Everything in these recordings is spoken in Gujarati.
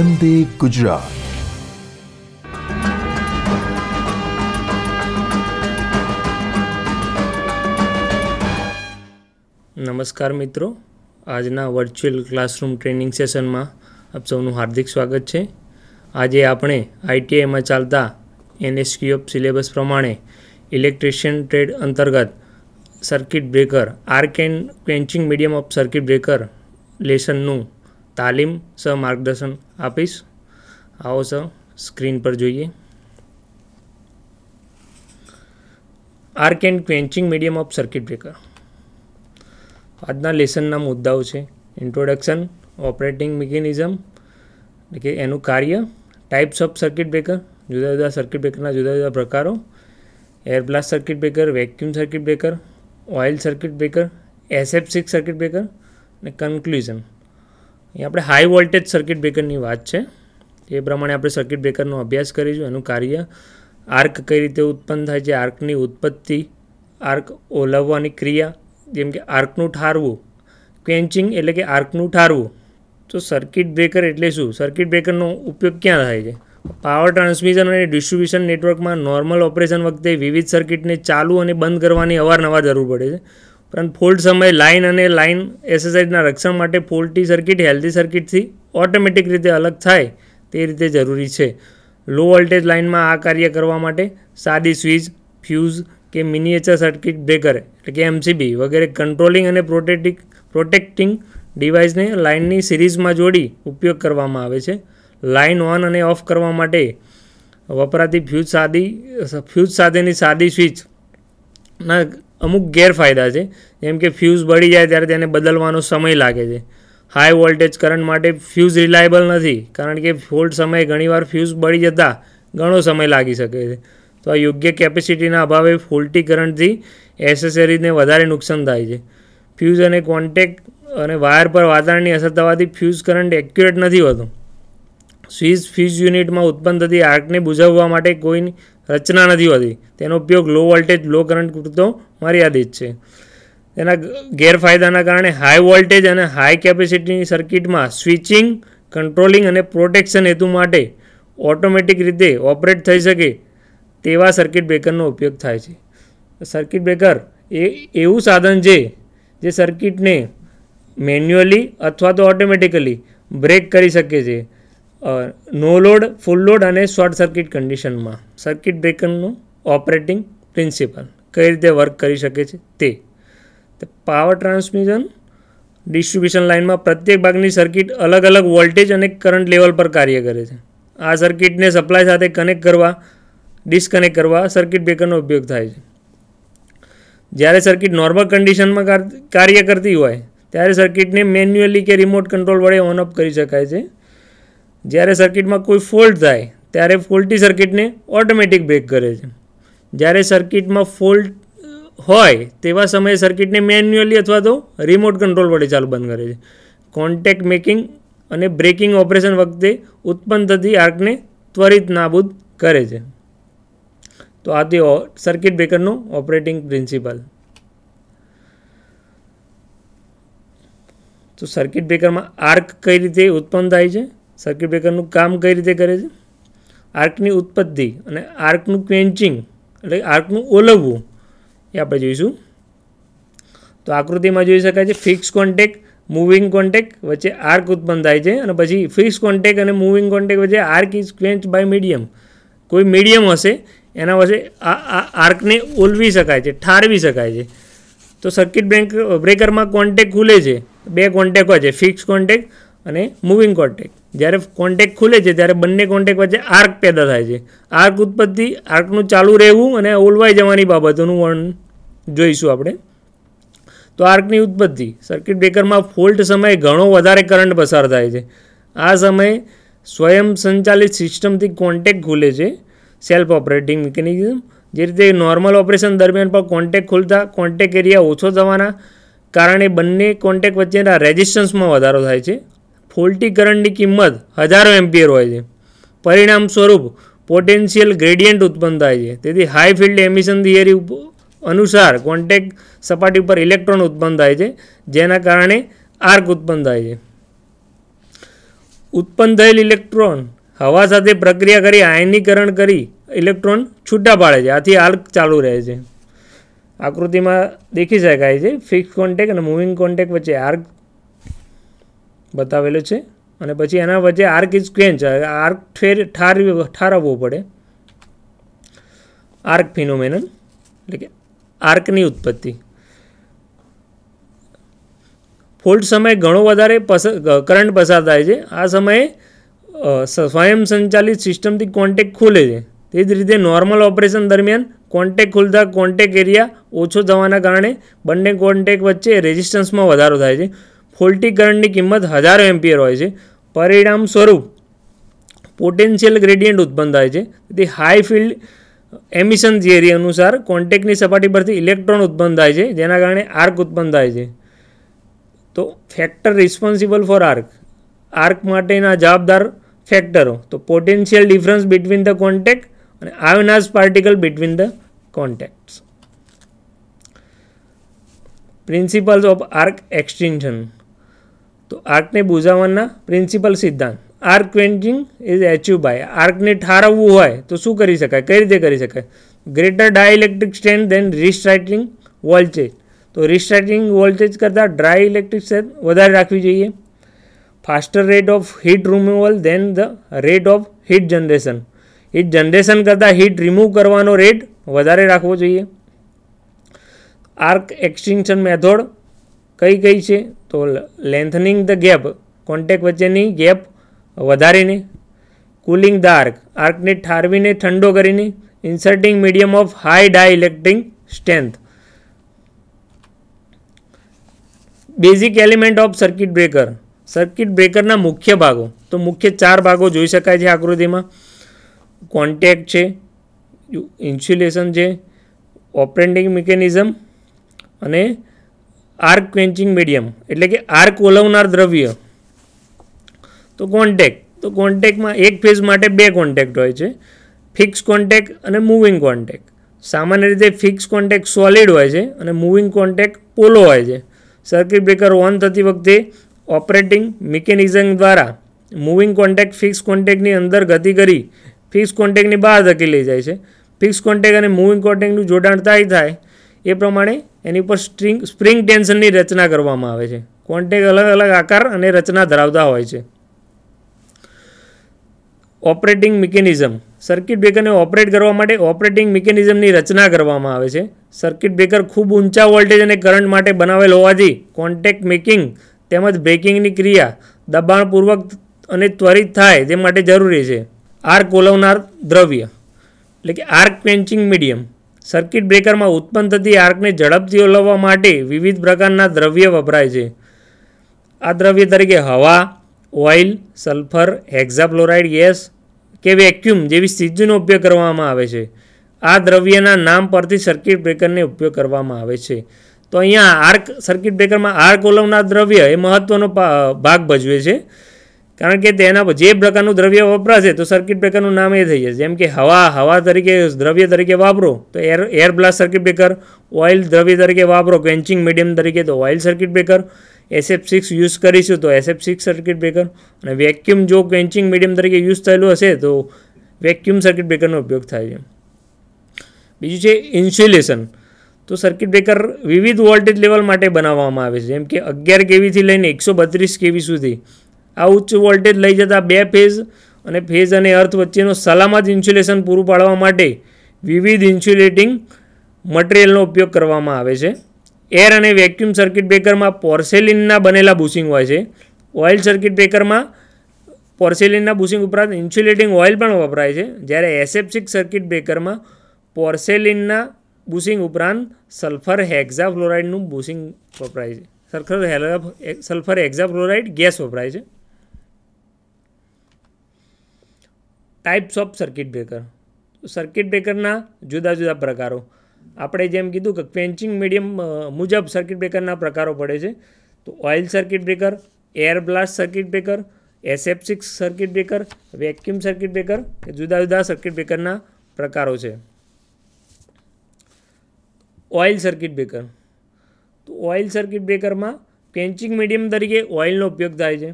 વંદે ગુજરાત નમસ્કાર મિત્રો આજના વર્ચ્યુઅલ ક્લાસરૂમ ટ્રેનિંગ સેશનમાં આપ સૌનું હાર્દિક સ્વાગત છે આજે આપણે આઈટીઆઈમાં ચાલતા એનએસક્યુએફ સિલેબસ પ્રમાણે ઇલેક્ટ્રિશિયન ટ્રેડ અંતર્ગત circuit breaker arc and quenching medium of circuit breaker લેસનનું તાલીમ સહ માર્ગદર્શન આપીશ આવો સર સ્ક્રીન પર જોઈએ arc and quenching medium of circuit breaker આજના લેસનના મુદ્દાઓ છે ઇન્ટ્રોડક્શન ઓપરેટિંગ મિકેનિઝમ એટલે કે એનું કાર્ય ટાઈપ્સ ઓફ સર્કિટ બ્રેકર જુદા જુદા સર્કિટ બ્રેકરના જુદા જુદા પ્રકારો air blast circuit breaker vacuum circuit breaker oil circuit breaker SF six circuit breaker અને કન્ક્લુઝન એ આપણે હાઈ વોલ્ટેજ સર્કિટ બ્રેકરની વાત છે એ પ્રમાણે આપણે સર્કિટ બ્રેકરનો અભ્યાસ કરીશું એનું કાર્ય આર્ક કઈ રીતે ઉત્પન્ન થાય છે આર્કની ઉત્પત્તિ આર્ક ઓલવવાની ક્રિયા જેમ કે આર્કનું ઠારવું ક્વેન્ચિંગ એટલે કે આર્કનું ઠારવું તો સર્કિટ બ્રેકર એટલે શું સર્કિટ બ્રેકરનો ઉપયોગ ક્યાં થાય છે પાવર ટ્રાન્સમિશન અને ડિસ્ટ્રીબ્યુશન નેટવર્કમાં નોર્મલ ઓપરેશન વખતે વિવિધ સર્કિટને ચાલુ અને બંધ કરવાની અવારનવાર જરૂર પડે છે પરંતુ ફોલ્ટ સમયે લાઇન અને લાઇન એસેસરીના રક્ષણ માટે ફોલ્ટી સર્કિટ હેલ્ધી સર્કિટથી ઓટોમેટિક રીતે અલગ થાય તે રીતે જરૂરી છે લો વોલ્ટેજ લાઇનમાં આ કાર્ય કરવા માટે સાદી સ્વિચ ફ્યુઝ કે મિનિએચર સર્કિટ બ્રેકર એટલે કે એમસીબી વગેરે કંટ્રોલિંગ અને પ્રોટેટિક પ્રોટેક્ટિંગ ડિવાઇસને લાઇનની સિરીઝમાં જોડી ઉપયોગ કરવામાં આવે છે લાઇન ઓન અને ઓફ કરવા માટે વપરાતી ફ્યુઝ સાદી ફ્યુઝ સાથેની સાદી સ્વિચના અમુક ગેરફાયદા છે જેમ કે ફ્યુઝ બળી જાય ત્યારે તેને બદલવાનો સમય લાગે છે હાઈ વોલ્ટેજ કરંટ માટે ફ્યુઝ રિલાયબલ નથી કારણ કે ફોલ્ટ સમયે ઘણીવાર ફ્યુઝ બળી જતાં ઘણો સમય લાગી શકે છે તો આ યોગ્ય કેપેસિટીના અભાવે ફોલ્ટી કરંટથી એસેસરીઝને વધારે નુકસાન થાય છે ફ્યુઝ અને કોન્ટેક અને વાયર પર વાતાવરણની અસર થવાથી ફ્યુઝ કરંટ એક્યુરેટ નથી હોતો સ્વીઝ ફ્યુઝ યુનિટમાં ઉત્પન્ન થતી આર્કને બુઝાવવા માટે કોઈની રચના નથી હોતી તેનો ઉપયોગ લો વોલ્ટેજ લો કરંટ પૂરતો મર્યાદિત છે તેના ગેરફાયદાના કારણે હાઈ વોલ્ટેજ અને હાઈ કેપેસિટીની સર્કિટમાં સ્વિચિંગ કંટ્રોલિંગ અને પ્રોટેક્શન હેતુ માટે ઓટોમેટિક રીતે ઓપરેટ થઈ શકે તેવા સર્કિટ બ્રેકરનો ઉપયોગ થાય છે સર્કિટ બ્રેકર એ એવું સાધન છે જે સર્કિટને મેન્યુઅલી અથવા તો ઓટોમેટિકલી બ્રેક કરી શકે છે નો લોડ ફૂલ લોડ અને શોર્ટ સર્કિટ કન્ડિશનમાં સર્કિટ બ્રેકરનું ઓપરેટિંગ પ્રિન્સિપલ કઈ રીતે વર્ક કરી શકે છે તે પાવર ટ્રાન્સમિશન ડિસ્ટ્રિબ્યુશન લાઇનમાં પ્રત્યેક ભાગની સર્કિટ અલગ અલગ વોલ્ટેજ અને કરંટ લેવલ પર કાર્ય કરે છે આ સર્કિટને સપ્લાય સાથે કનેક્ટ કરવા ડિસ્કનેક્ટ કરવા સર્કિટ બ્રેકરનો ઉપયોગ થાય છે જ્યારે સર્કિટ નોર્મલ કન્ડિશનમાં કાર્ય કરતી હોય ત્યારે સર્કિટને મેન્યુઅલી કે રિમોટ કંટ્રોલ વડે ઓન ઓફ કરી શકાય છે જ્યારે સર્કિટમાં કોઈ ફોલ્ટ થાય ત્યારે ફોલ્ટી સર્કિટને ઓટોમેટિક બ્રેક કરે છે જ્યારે સર્કિટમાં ફોલ્ટ હોય તેવા સમયે સર્કિટને મેન્યુઅલી અથવા તો રિમોટ કંટ્રોલ વડે ચાલુ બંધ કરે છે કોન્ટેક્ટ મેકિંગ અને બ્રેકિંગ ઓપરેશન વખતે ઉત્પન્ન થતી આર્કને ત્વરિત નાબૂદ કરે છે તો આ તે સર્કિટ બ્રેકરનું ઓપરેટિંગ પ્રિન્સિપલ તો સર્કિટ બ્રેકરમાં આર્ક કઈ રીતે ઉત્પન્ન થાય છે સર્કિટ બ્રેકરનું કામ કઈ રીતે કરે છે આર્કની ઉત્પત્તિ અને આર્કનું ક્વેન્ચિંગ એટલે આર્કનું ઓલવવું એ આપણે જોઈશું તો આકૃતિમાં જોઈ શકાય છે ફિક્સ કોન્ટેક મૂવિંગ કોન્ટેક વચ્ચે આર્ક ઉત્પન્ન થાય છે અને પછી ફિક્સ કોન્ટેક અને મૂવિંગ કોન્ટેક વચ્ચે arc is quench by medium કોઈ મીડિયમ હશે એના વચ્ચે આ આર્કને ઓલવી શકાય છે ઠારવી શકાય છે તો સર્કિટ બ્રેક બ્રેકરમાં કોન્ટેક ખુલે છે બે કોન્ટેક હોય છે ફિક્સ કોન્ટેક અને મૂવિંગ કોન્ટેક જ્યારે કોન્ટેક ખુલે છે ત્યારે બંને કોન્ટેક વચ્ચે આર્ક પેદા થાય છે આર્ક ઉત્પત્તિ આર્કનું ચાલુ રહેવું અને ઓલવાઈ જવાની બાબતોનું વર્ણન જોઈશું આપણે તો આર્કની ઉત્પત્તિ સર્કિટ બ્રેકરમાં ફોલ્ટ સમયે ઘણો વધારે કરંટ પસાર થાય છે આ સમયે સ્વયં સંચાલિત સિસ્ટમથી કોન્ટેક ખુલે છે સેલ્ફ ઓપરેટિંગ મિકેનિઝમ જે રીતે નોર્મલ ઓપરેશન દરમિયાન પણ કોન્ટેક ખુલતા કોન્ટેક એરિયા ઓછો થવાના કારણે બંને કોન્ટેક વચ્ચેના રેઝિસ્ટન્સમાં વધારો થાય છે ફોલ્ટી કરંટની કિંમત હજારો એમ્પિયર હોય છે પરિણામ સ્વરૂપ પોટેન્શિયલ ગ્રેડિયન્ટ ઉત્પન્ન થાય છે તેથી હાઈ ફિલ્ડ એમિશન થિયરી અનુસાર કોન્ટેક સપાટી પર ઇલેક્ટ્રોન ઉત્પન્ન થાય છે જેના કારણે આર્ક ઉત્પન્ન થાય છે ઉત્પન્ન થયેલ ઇલેક્ટ્રોન હવા સાથે પ્રક્રિયા કરી આયનીકરણ કરી ઇલેક્ટ્રોન છૂટા પાડે છે આથી આર્ક ચાલુ રહે છે આકૃતિમાં દેખી શકાય છે ફિક્સ કોન્ટેક અને મૂવિંગ કોન્ટેક વચ્ચે આર્ક બતાવેલો છે અને પછી એના વચ્ચે આર્ક ઇઝ ક્વેન્ચ આર્ક ઠેર ઠાર ઠારવવો પડે આર્ક ફિનોમેનન એટલે કે આર્કની ઉત્પત્તિ ફોલ્ટ સમય ઘણો વધારે કરંટ પસાર થાય છે આ સમયે સ્વયં સંચાલિત સિસ્ટમથી કોન્ટેક ખુલે છે તે જ રીતે નોર્મલ ઓપરેશન દરમિયાન કોન્ટેક ખુલતા કોન્ટેક એરિયા ઓછો થવાના કારણે બંને કોન્ટેક વચ્ચે રેઝિસ્ટન્સમાં વધારો થાય છે ફોલ્ટી કિંમત હજારો એમ્પિયર હોય છે પરિણામ સ્વરૂપ પોટેન્શિયલ ગ્રેડિયન્ટ ઉત્પન્ન થાય છે તેથી હાઈ ફિલ્ડ એમિશન થિયરી અનુસાર કોન્ટેક્ટની સપાટી પરથી ઇલેક્ટ્રોન ઉત્પન્ન થાય છે જેના કારણે આર્ક ઉત્પન્ન થાય છે તો factor responsible for arc arc માટેના જવાબદાર ફેક્ટરો તો potential difference between the contact અને ionised particle between the contacts principles of arc extinction તો આર્કને બુઝાવવાના પ્રિન્સિપલ સિદ્ધાંત arc painting is achieve by આર્કને ઠારવવું હોય તો શું કરી શકાય કઈ રીતે કરી શકાય greater dielectric strength than restriking voltage તો રિસ્ટ્રાઇટિંગ વોલ્ટેજ કરતાં ડ્રાય ઇલેક્ટ્રિક સ્ટ્રેન્થ વધારે રાખવી જોઈએ faster rate of heat removal then the rate of heat generation heat generation કરતાં હીટ રિમૂવ કરવાનો રેટ વધારે રાખવો જોઈએ આર્ક એક્સટિંક્શન મેથોડ કઈ કઈ છે તો લેન્થનિંગ ધ ગેપ કોન્ટેક વચ્ચેની ગેપ વધારીને કુલિંગ ધ આર્ક આર્કને ઠારવીને ઠંડો કરીને inserting medium of high dielectric strength basic element of circuit breaker circuit બ્રેકરના મુખ્ય ભાગો તો મુખ્ય ચાર ભાગો જોઈ શકાય છે આકૃતિમાં કોન્ટેક છે ઇન્સ્યુલેશન છે ઓપરેન્ટિંગ મિકેનિઝમ અને આર્ક ક્વેન્ચિંગ મીડિયમ એટલે કે આર્ક ઓલવનાર દ્રવ્ય તો કોન્ટેક તો કોન્ટેકમાં એક ફેઝ માટે બે કોન્ટેક્ટ હોય છે ફિક્સ કોન્ટેક અને મૂવિંગ કોન્ટેક સામાન્ય રીતે ફિક્સ કોન્ટેક સોલિડ હોય છે અને મૂવિંગ કોન્ટેક પોલો હોય છે સર્કિટ બ્રેકર ઓન થતી વખતે ઓપરેટિંગ મિકેનિઝમ દ્વારા મૂવિંગ કોન્ટેક ફિક્સ કોન્ટેકની અંદર ગતિ કરી ફિક્સ કોન્ટેકની બહાર ધકેલી જાય છે ફિક્સ કોન્ટેક અને મૂવિંગ કોન્ટેકનું જોડાણ થાય થાય એ પ્રમાણે એની પર સ્ટ્રિંગ સ્પ્રિંગ ટેન્શનની રચના કરવામાં આવે છે કોન્ટેક અલગ અલગ આકાર અને રચના ધરાવતા હોય છે ઓપરેટિંગ મિકેનિઝમ સર્કિટ બ્રેકરને ઓપરેટ કરવા માટે ઓપરેટિંગ મિકેનિઝમની રચના કરવામાં આવે છે સર્કિટ બ્રેકર ખૂબ ઊંચા વોલ્ટેજ અને કરંટ માટે બનાવેલ હોવાથી કોન્ટેક્ટ મેકિંગ તેમજ બ્રેકિંગની ક્રિયા દબાણપૂર્વક અને ત્વરિત થાય તે માટે જરૂરી છે આર્ક ઓલવનાર દ્રવ્ય એટલે કે આર્ક પેન્ચિંગ મીડિયમ સર્કિટ બ્રેકરમાં ઉત્પન્ન થતી આર્કને ઝડપથી ઓલવવા માટે વિવિધ પ્રકારના દ્રવ્ય વપરાય છે આ દ્રવ્ય તરીકે હવા ઓઇલ સલ્ફર હેક્ઝાફ્લોરાઇડ ગેસ કે વેક્યુમ જેવી સ્થિતિનો ઉપયોગ કરવામાં આવે છે આ દ્રવ્યના નામ પરથી સર્કિટ બ્રેકરને ઉપયોગ કરવામાં આવે છે તો અહીંયા આર્ક સર્કિટ બ્રેકરમાં આર્ક ઓલવનાર દ્રવ્ય એ મહત્ત્વનો ભાગ ભજવે છે કારણ કે તેના જે પ્રકારનું દ્રવ્ય વપરાશે તો સર્કિટ બ્રેકરનું નામ એ થઈ જશે જેમ કે હવા હવા તરીકે દ્રવ્ય તરીકે વાપરો તો air air blast circuit breaker oil દ્રવ્ય તરીકે વાપરો ક્વેન્ચિંગ મીડિયમ તરીકે તો oil circuit breaker SF six use કરીશું તો એસએફ સિક્સ સર્કિટ બ્રેકર અને વેક્યુમ જો ક્વેન્ચિંગ મીડિયમ તરીકે યુઝ થયેલું હશે તો વેક્યુમ સર્કિટ બ્રેકરનો ઉપયોગ થાય છે બીજું છે ઇન્સ્યુલેશન તો સર્કિટ બ્રેકર વિવિધ વોલ્ટેજ લેવલ માટે બનાવવામાં આવે છે જેમ કે અગિયાર કેવીથી લઈને એકસો બત્રીસ કેવી સુધી આ ઉચ્ચ વોલ્ટેજ લઈ જતા બે ફેઝ અને ફેઝ અને અર્થ વચ્ચેનું સલામત ઇન્સ્યુલેશન પૂરું પાડવા માટે વિવિધ ઇન્સ્યુલેટિંગ મટિરિયલનો ઉપયોગ કરવામાં આવે છે એર અને વેક્યુમ સર્કિટ બ્રેકરમાં પોર્સેલિનના બનેલા બુશિંગ હોય છે ઓઇલ સર્કિટ બ્રેકરમાં પોર્સેલિનના બુશિંગ ઉપરાંત ઇન્સ્યુલેટિંગ ઓઇલ પણ વપરાય છે જ્યારે એસેપ્સિક સર્કિટ બ્રેકરમાં પોર્સેલિનના બુશિંગ ઉપરાંત સલ્ફર હેક્ઝાફ્લોરાઇડનું બુશિંગ વપરાય છે સલ્ફર હેલા સલ્ફર હેક્ઝાફ્લોરાઇડ ગેસ વપરાય છે types of circuit breaker circuit બ્રેકરના જુદા જુદા પ્રકારો આપણે જેમ કીધું કે ક્વેન્ચિંગ મીડિયમ મુજબ સર્કિટ બ્રેકરના પ્રકારો પડે છે તો oil circuit breaker air blast circuit breaker SF six circuit breaker vacuum circuit breaker કે જુદા જુદા સર્કિટ બ્રેકરના પ્રકારો છે ઓઇલ સર્કિટ બ્રેકર તો ઓઇલ સર્કિટ બ્રેકરમાં ક્વેન્ચિંગ મીડિયમ તરીકે ઓઇલનો ઉપયોગ થાય છે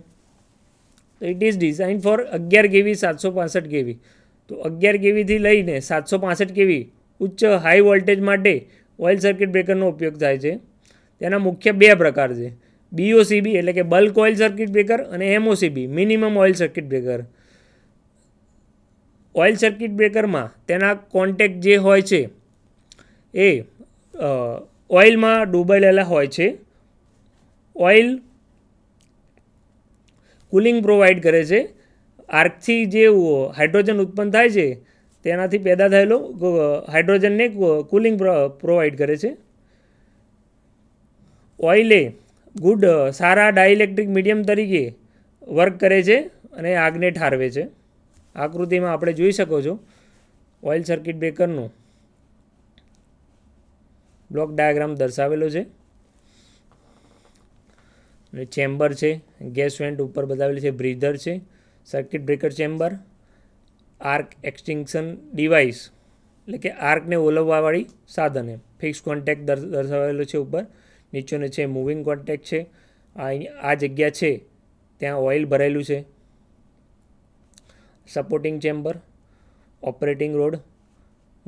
તો ઇટ ઇઝ ડિઝાઇન ફોર અગિયાર કેવી સાતસો પાસઠ કેવી તો અગિયાર કેવીથી લઈને સાતસો પાસઠ કેવી ઉચ્ચ હાઈ વોલ્ટેજ માટે ઓઇલ સર્કિટ બ્રેકરનો ઉપયોગ થાય છે તેના મુખ્ય બે પ્રકાર છે બીઓસીબી એટલે કે બલ્ક ઓઇલ સર્કિટ બ્રેકર અને MOCB minimum oil circuit breaker oil circuit બ્રેકરમાં તેના કોન્ટેક જે હોય છે એ ઓઇલમાં ડૂબાયેલા હોય છે ઓઇલ કુલિંગ પ્રોવાઈડ કરે છે આર્કથી જે હાઇડ્રોજન ઉત્પન્ન થાય છે તેનાથી પેદા થયેલો હાઇડ્રોજનને કુલિંગ પ્રોવાઈડ કરે છે ઓઇલે ગુડ સારા ડાયલેક્ટ્રિક મીડિયમ તરીકે વર્ક કરે છે અને આગને ઠારવે છે આકૃતિમાં આપણે જોઈ શકો છો ઓઇલ સર્કિટ બ્રેકરનું બ્લોક ડાયાગ્રામ દર્શાવેલો છે ચેમ્બર છે ગેસ વેન્ટ ઉપર બતાવેલી છે બ્રીધર છે circuit breaker chamber arc extinction device એટલે કે આર્કને ઓલવવાવાળી સાધન એ ફિક્સ કોન્ટેક્ટ દર્શાવેલો છે ઉપર નીચેનો છે મૂવિંગ કોન્ટેક્ટ છે આ જગ્યા છે ત્યાં ઓઇલ ભરેલું છે supporting chamber operating rod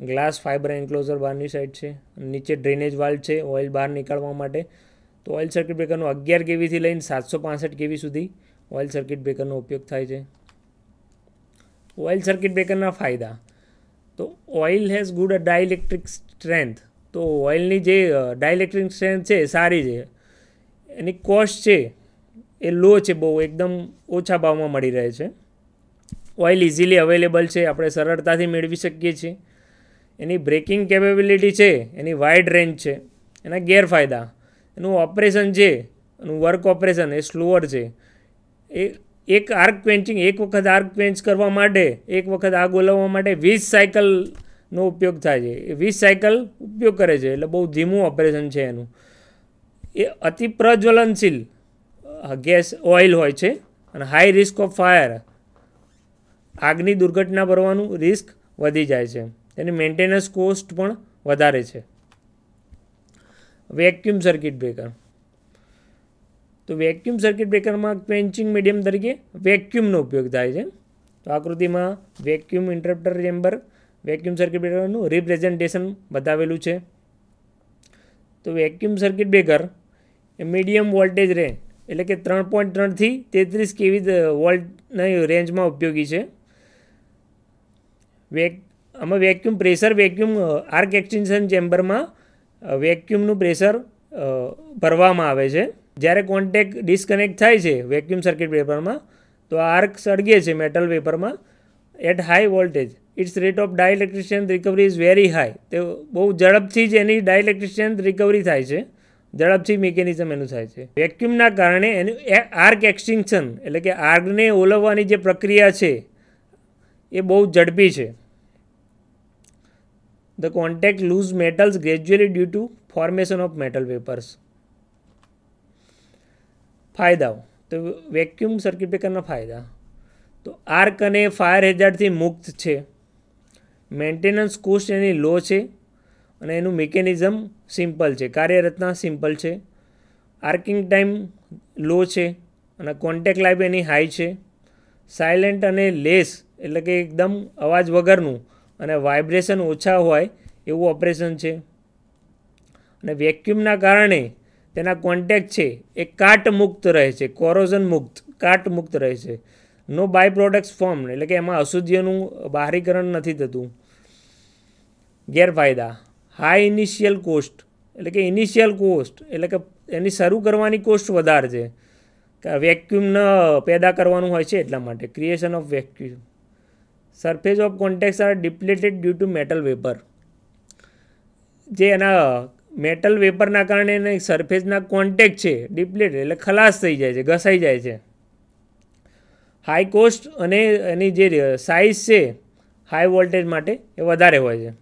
glass fibre enclosure બહારની સાઈડ છે નીચે ડ્રેનેજ વાલ્વ છે ઓઇલ બહાર નીકળવા માટે તો ઓઇલ સર્કિટ બ્રેકરનો અગિયાર કેવીથી લઈને સાતસો પાસઠ કેવી સુધી ઓઇલ સર્કિટ બ્રેકરનો ઉપયોગ થાય છે ઓઇલ સર્કિટ બ્રેકરના ફાયદા તો oil has good dielectric strength તો ઓઇલની જે ડાયલેક્ટ્રિક સ્ટ્રેન્થ છે સારી છે એની કોસ્ટ છે એ લો છે બહુ એકદમ ઓછા ભાવમાં મળી રહે છે ઓઇલ ઇઝીલી અવેલેબલ છે આપણે સરળતાથી મેળવી શકીએ છીએ એની બ્રેકિંગ કેપેબિલિટી છે એની વાઇડ રેન્જ છે એના ગેરફાયદા એનું ઓપરેશન છે એનું વર્ક ઓપરેશન એ સ્લોઅર છે એ એક આર્ક પેન્ચિંગ એક વખત આર્ક ક્વેન્ચ કરવા માટે એક વખત આગ ઓલવવા માટે વીસ સાયકલનો ઉપયોગ થાય છે એ વીસ સાયકલ ઉપયોગ કરે છે એટલે બહુ ધીમું ઓપરેશન છે એનું એ અતિ પ્રજ્વલનશીલ ગેસ ઓઇલ હોય છે અને હાઈ રિસ્ક ઓફ ફાયર આગની દુર્ઘટના ભરવાનું રિસ્ક વધી જાય છે એની મેન્ટેનન્સ કોસ્ટ પણ વધારે છે વેક્યુમ સર્કિટ બ્રેકર તો વેક્યુમ સર્કિટ બ્રેકરમાં ક્વેન્ચિંગ મીડિયમ તરીકે વેક્યુમનો ઉપયોગ થાય છે તો આકૃતિમાં vacuum interrupter chamber vacuum circuit બ્રેકરનું રિપ્રેઝન્ટેશન બતાવેલું છે તો વેક્યુમ સર્કિટ બ્રેકર એ મીડિયમ વોલ્ટેજ રહે એટલે કે ત્રણ પોઈન્ટ ત્રણથી તેત્રીસ કેવી વોલ્ટની રેન્જમાં ઉપયોગી છે વેક આમાં vacuum pressure vacuum arc extension ચેમ્બરમાં વેક્યુમનું પ્રેશર ભરવામાં આવે છે જ્યારે કોન્ટેક ડિસ્કનેક્ટ થાય છે વેક્યુમ સર્કિટ પેપરમાં તો આર્ક સળગે છે મેટલ પેપરમાં at high voltage its rate of dielectric recovery is very high તે બહુ ઝડપથી જ એની ડાયલેક્ટ્રિશિયન રિકવરી થાય છે ઝડપથી મિકેનિઝમ એનું થાય છે વેક્યુમના કારણે એનું આર્ક એક્સટિંક્શન એટલે કે આર્કને ઓલવવાની જે પ્રક્રિયા છે એ બહુ ઝડપી છે the contact lose metals gradually due to formation of metal vapors ફાયદાઓ તો વેક્યુમ સર્કિટ બ્રેકરના ફાયદા તો આર્ક અને ફાયર હેઝાર્ડથી મુક્ત છે મેન્ટેનન્સ કોસ્ટ એની લો છે અને એનું મિકેનિઝમ સિમ્પલ છે કાર્યરચના સિમ્પલ છે આર્કિંગ ટાઈમ લો છે અને કોન્ટેક લાઈફ એની હાઈ છે સાયલેન્ટ અને લેસ એટલે કે એકદમ અવાજ વગરનું અને વાઇબ્રેશન ઓછા હોય એવું ઓપરેશન છે અને વેક્યુમના કારણે તેના કોન્ટેક છે એ કાટ મુક્ત રહે છે કોરોઝન મુક્ત કાટ મુક્ત રહે છે નો બાય પ્રોડક્ટ્સ ફોર્મ એટલે કે એમાં અશુદ્ધિઓનું બહારીકરણ નથી થતું ગેરફાયદા હાઈ ઇનિશિયલ કોસ્ટ એટલે કે ઇનિશિયલ કોસ્ટ એટલે કે એની શરૂ કરવાની કોસ્ટ વધારે છે વેક્યુમ ન પેદા કરવાનું હોય છે એટલા માટે creation of vacuum surface of contact are depleted due to metal vapour જે એના મેટલ વેપરના કારણે એને સરફેસના કોન્ટેક્ટ છે ડિપ્લેટ એટલે ખલાસ થઈ જાય છે ઘસાઈ જાય છે હાઈ કોસ્ટ અને એની જે સાઇઝ છે હાઈ વોલ્ટેજ માટે એ વધારે હોય છે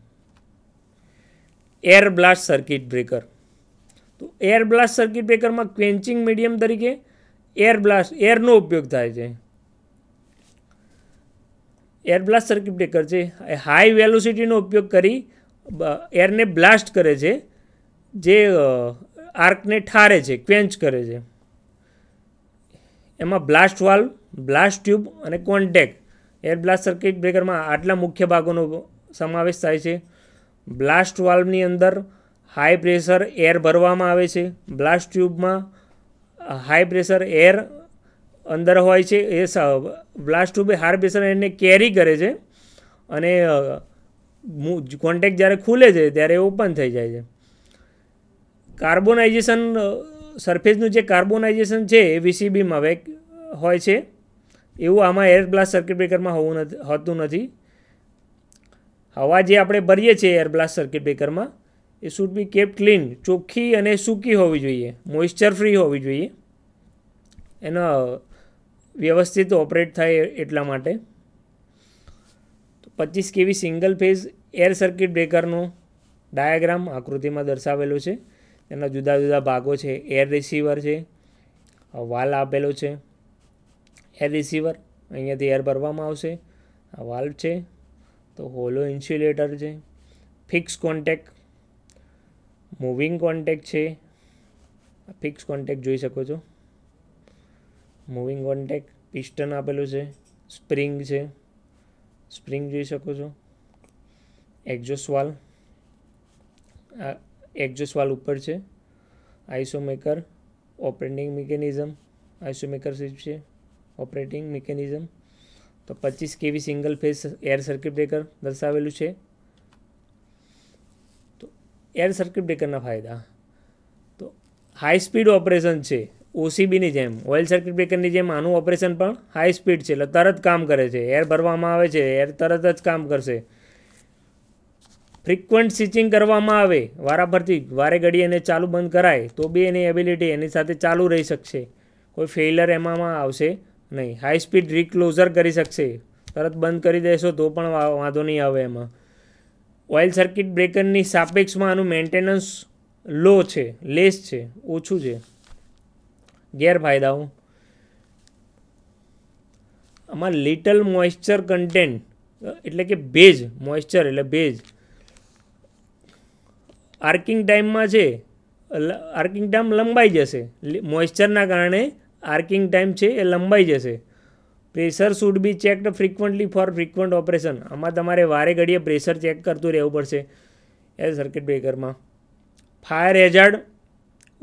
એર બ્લાસ્ટ સર્કિટ બ્રેકર તો એર બ્લાસ્ટ સર્કિટ બ્રેકરમાં ક્વેન્ચિંગ મીડિયમ તરીકે એર બ્લાસ્ટ એરનો ઉપયોગ થાય છે એર બ્લાસ્ટ સર્કિટ બ્રેકર છે એ હાઈ વેલોસિટીનો ઉપયોગ કરી એરને બ્લાસ્ટ કરે છે જે આર્કને ઠારે છે ક્વેન્ચ કરે છે એમાં બ્લાસ્ટ વાલ બ્લાસ્ટ ટ્યુબ અને કોન્ટેક એર બ્લાસ્ટ સર્કિટ બ્રેકરમાં આટલા મુખ્ય ભાગોનો સમાવેશ થાય છે બ્લાસ્ટ વાલ્વની અંદર હાઈ પ્રેશર એર ભરવામાં આવે છે બ્લાસ્ટ ટ્યુબમાં હાઈ પ્રેશર એર અંદર હોય છે એ બ્લાસ્ટ ટ્યુબ હાર્બેસર એને કેરી કરે છે અને કોન્ટેક જ્યારે ખુલે છે ત્યારે ઓપન થઈ જાય છે કાર્બોનાઇઝેશન સરફેસનું જે કાર્બોનાઇઝેશન છે એ વીસીબીમાં વેક હોય છે એવું આમાં એર બ્લાસ્ટ સર્કિટ બ્રેકરમાં હોવું નથી હોતું નથી હવા જે આપણે ભરીએ છીએ એર બ્લાસ્ટ સર્કિટ બ્રેકરમાં એ શુડ બી કેપ ક્લીન ચોખ્ખી અને સૂકી હોવી જોઈએ મોઇશ્ચર ફ્રી હોવી જોઈએ એનો વ્યવસ્થિત ઓપરેટ થાય એટલા માટે તો પચીસ KV single phase air circuit બ્રેકરનો ડાયાગ્રામ આકૃતિમાં દર્શાવેલો છે તેના જુદા જુદા ભાગો છે એર રિસીવર છે વાલ આપેલો છે એર રિસીવર અહીંયાથી એર ભરવામાં આવશે આ વાલ્વ છે તો હોલો ઇન્સ્યુલેટર છે ફિક્સ કોન્ટેક મૂવિંગ કોન્ટેક છે ફિક્સ કોન્ટેક જોઈ શકો છો મૂવિંગ કોન્ટેક પિસ્ટન આપેલું છે સ્પ્રિંગ છે સ્પ્રિંગ જોઈ શકો છો એક્ઝોસવાલ આ એક્ઝોસવાલ ઉપર છે આઈસોમેકર ઓપરેટિંગ મિકેનિઝમ આઈસોમેકર સ્વિચ છે ઓપરેટિંગ મિકેનિઝમ તો પચીસ KV single phase air circuit breaker દર્શાવેલું છે તો એર સર્કિટ બ્રેકરના ફાયદા તો હાઈ સ્પીડ ઓપરેશન છે ઓસીબીની જેમ ઓઇલ સર્કિટ બ્રેકરની જેમ આનું ઓપરેશન પણ હાઈ સ્પીડ છે એટલે તરત કામ કરે છે એર ભરવામાં આવે છે એર તરત જ કામ કરશે ફ્રિકવન્ટ સ્વિચિંગ કરવામાં આવે વારાફરતી વારે ઘડી એને ચાલુ બંધ કરાય તો બી એની એબિલિટી એની સાથે ચાલુ રહી શકશે કોઈ ફેઇલર એમાં આવશે નહીં હાઈ સ્પીડ રિક્લોઝર કરી શકશે તરત બંધ કરી દેશો તો પણ વાંધો નહીં આવે એમાં ઓઇલ સર્કિટ બ્રેકરની સાપેક્ષમાં આનું મેન્ટેનન્સ લો છે લેસ છે ઓછું છે ગેરફાયદાઓ આમાં લિટલ મોઇશ્ચર કન્ટેન્ટ એટલે કે ભેજ મોઇશ્ચર એટલે ભેજ આર્કિંગ ટાઈમમાં છે આર્કિંગ ટાઈમ લંબાઈ જશે મોઇશ્ચરના કારણે આર્કિંગ ટાઈમ છે એ લંબાઈ જશે pressure should be checked frequently for frequent operation આમાં તમારે વારે ઘડીએ પ્રેશર ચેક કરતું રહેવું પડશે એ સર્કિટ બ્રેકરમાં ફાયર હેઝાર્ડ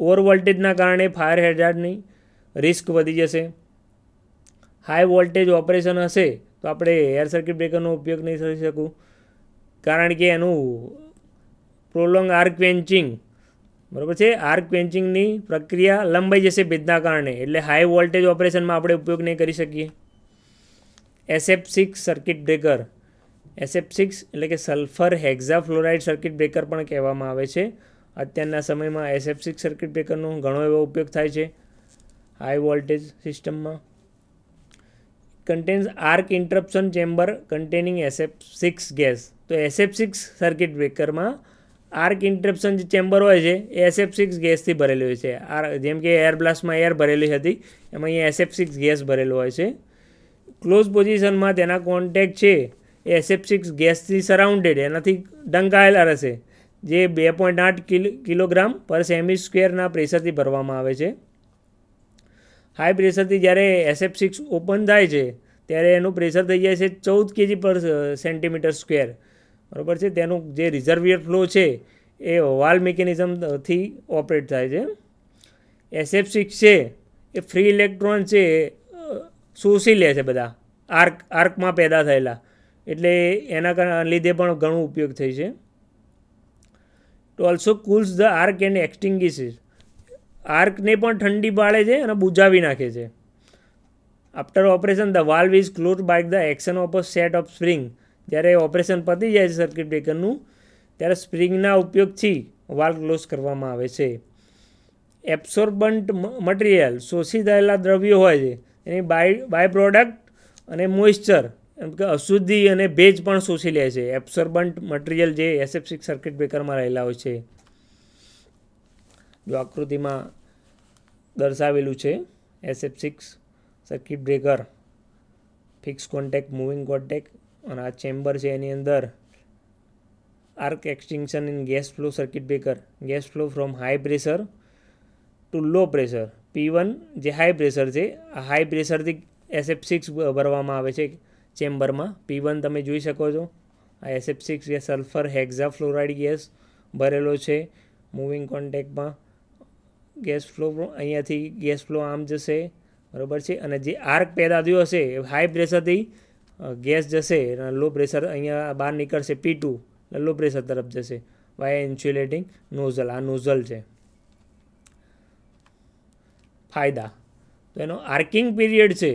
ઓવર વોલ્ટેજના કારણે ફાયર હેઝાર્ડની રિસ્ક વધી જશે હાઈ વોલ્ટેજ ઓપરેશન હશે તો આપણે એર સર્કિટ બ્રેકરનો ઉપયોગ નહીં કરી શકું કારણ કે એનું પ્રોલોંગ આર્ક વેન્ચિંગ બરાબર છે આર્ક પેન્ચિંગની પ્રક્રિયા લંબાઈ જશે ભેદના કારણે એટલે હાઈ વોલ્ટેજ ઓપરેશનમાં આપણે ઉપયોગ નહીં કરી શકીએ SF six circuit breaker SF six એટલે કે સલ્ફર હેક્ઝાફ્લોરાઇડ સર્કિટ બ્રેકર પણ કહેવામાં આવે છે અત્યારના સમયમાં એસએફ સિક્સ સર્કિટ બ્રેકરનો ઘણો એવો ઉપયોગ થાય છે હાઈ વોલ્ટેજ સિસ્ટમમાં contains arc interruption chamber containing SF six gas તો એસએફ સિક્સ સર્કિટ બ્રેકરમાં આર્ક ઇન્ટરપ્શન જે ચેમ્બર હોય છે એ એસએફ સિક્સ ગેસથી ભરેલું હોય છે આર જેમ કે એર બ્લાસ્ટમાં એર ભરેલી હતી એમાં અહીંયા એસએફ સિક્સ ગેસ ભરેલો હોય છે ક્લોઝ પોઝિશનમાં તેના કોન્ટેક છે એ એસએફ સિક્સ ગેસથી સરાઉન્ડેડ એનાથી ડંકાયેલા રહેશે જે બે પોઈન્ટ આઠ કિલોગ્રામ પર સેમી સ્ક્વેરના પ્રેશરથી ભરવામાં આવે છે હાઈ પ્રેશરથી જ્યારે એસએફ સિક્સ ઓપન થાય છે ત્યારે એનું પ્રેશર થઈ જાય છે ચૌદ કેજી પર સેન્ટીમીટર સ્ક્વેર બરાબર છે તેનું જે રિઝર્વિયર ફ્લો છે એ વાલ મિકેનિઝમથી ઓપરેટ થાય છે એસએફ સિક્સ છે એ ફ્રી ઇલેક્ટ્રોન છે શોષી લે છે બધા આર્ક આર્કમાં પેદા થયેલા એટલે એના લીધે પણ ઘણો ઉપયોગ થઈ છે તો also cools the arc and extinguishes આર્કને પણ ઠંડી પાડે છે અને બુજાવી નાખે છે after operation the valve is close by the action of a set of spring જ્યારે ઓપરેશન પતી જાય છે સર્કિટ બ્રેકરનું ત્યારે સ્પ્રિંગના ઉપયોગથી વાલ્વ ક્લોઝ કરવામાં આવે છે એબ્સોર્બન્ટ મટીરિયલ શોષી થયેલા દ્રવ્યો હોય છે એની બાય બાય પ્રોડક્ટ અને મોઇશ્ચર એમ કે અશુદ્ધિ અને ભેજ પણ શોષી લે છે એબ્સર્બન્ટ મટીરિયલ જે એસેપ્સિક સર્કિટ બ્રેકરમાં રહેલા હોય છે જો આકૃતિમાં દર્શાવેલું છે SF six circuit breaker fix contact moving contact અને આ ચેમ્બર છે એની અંદર arc extinction in gas flow circuit breaker gas flow from high pressure to low pressure P one જે હાઈ પ્રેશર છે આ હાઈ પ્રેશરથી એસએફ સિક્સ ભરવામાં આવે છે ચેમ્બરમાં પી વન તમે જોઈ શકો છો આ SF six gas sulphur hexafluoride gas ભરેલો છે મૂવિંગ કોન્ટેક્ટમાં ગેસ ફ્લો અહીંયાથી ગેસ ફ્લો આમ જશે બરાબર છે અને જે આર્ક પેદા થયું હશે એ હાઈ પ્રેશરથી ગેસ જશે અને લો પ્રેશર અહીંયા બહાર નીકળશે પી ટુ લો પ્રેશર તરફ જશે વાય ઇન્સ્યુલેટિંગ નોઝલ આ નોઝલ છે ફાયદા તો એનો આર્કિંગ પીરિયડ છે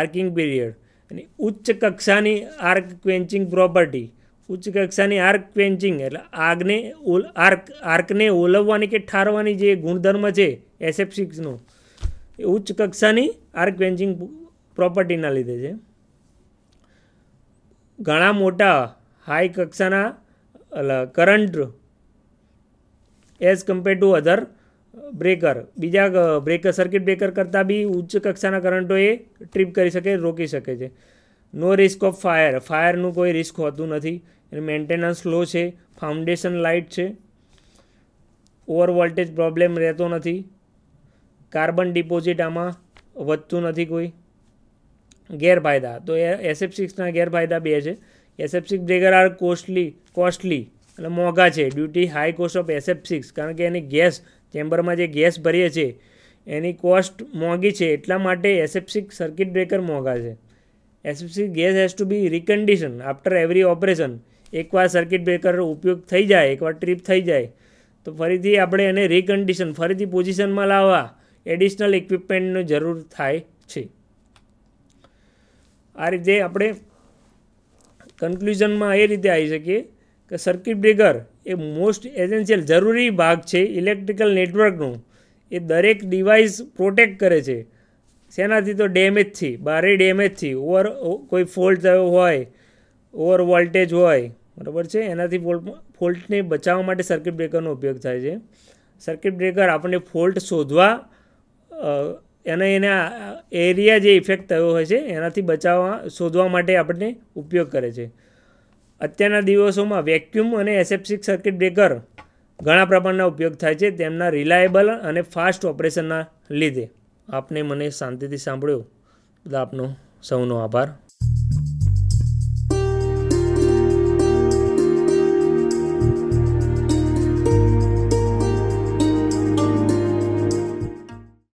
આર્કિંગ પીરિયડ અને ઉચ્ચ કક્ષાની આર્ક ક્વેન્ચિંગ પ્રોપર્ટી ઉચ્ચ કક્ષાની આર્ક ક્વેન્ચિંગ એટલે આગને આર્ક આર્કને ઓલવવાની કે ઠારવાની જે ગુણધર્મ છે એસએફ સિક્સનો એ ઉચ્ચ કક્ષાની આર્ક ક્વેન્ચિંગ પ્રોપર્ટીના લીધે છે ઘણા મોટા હાઈ કક્ષાના current as compare to other breaker બીજા બ્રેકર સર્કિટ બ્રેકર કરતાં બી ઉચ્ચ કક્ષાના કરંટો એ ટ્રીપ કરી શકે રોકી શકે છે નો રિસ્ક ઓફ ફાયર ફાયરનું કોઈ રિસ્ક હોતું નથી એનું મેન્ટેનન્સ લો છે ફાઉન્ડેશન લાઇટ છે ઓવર વોલ્ટેજ પ્રોબ્લેમ રહેતો નથી કાર્બન ડિપોઝિટ આમાં વધતું નથી કોઈ ગેરફાયદા તો એ એસએફ સિક્સના ગેરફાયદા બે છે SF six breaker are costly costly એટલે મોંઘા છે due to high cost of SF six કારણ કે એની ગેસ ચેમ્બરમાં જે ગેસ ભરીએ છીએ એની કોસ્ટ મોંઘી છે એટલા માટે એસએફસી સર્કિટ બ્રેકર મોંઘા છે SF six gas has to be recondition after every operation એકવાર સર્કિટ બ્રેકર ઉપયોગ થઈ જાય એકવાર ટ્રીપ થઈ જાય તો ફરીથી આપણે એને રિકન્ડિશન ફરીથી પોઝિશનમાં લાવવા એડિશનલ ઇક્વિપમેન્ટની જરૂર થાય છે આ રીતે આપણે કન્ક્લુઝનમાં એ રીતે આવી શકીએ કે સર્કિટ બ્રેકર એ મોસ્ટ એસેન્શિયલ જરૂરી ભાગ છે ઇલેક્ટ્રિકલ નેટવર્કનું એ દરેક ડિવાઇસ પ્રોટેક્ટ કરે છે શેનાથી તો ડેમેજથી બારે ડેમેજથી ઓવર કોઈ ફોલ્ટ થયો હોય ઓવર વોલ્ટેજ હોય બરાબર છે એનાથી ફોલ્ટ ફોલ્ટને બચાવવા માટે સર્કિટ બ્રેકરનો ઉપયોગ થાય છે સર્કિટ બ્રેકર આપણને ફોલ્ટ શોધવા અને એના એરિયા જે ઇફેક્ટ થયો હોય છે એનાથી બચાવવા શોધવા માટે આપણને ઉપયોગ કરે છે અત્યારના દિવસોમાં વેક્યુમ અને એસેપ્સિક સર્કિટ બ્રેકર ઘણા પ્રમાણના ઉપયોગ થાય છે તેમના રિલાયેબલ અને ફાસ્ટ ઓપરેશનના લીધે આપને મને શાંતિથી સાંભળ્યો બધા આપનો સૌનો આભાર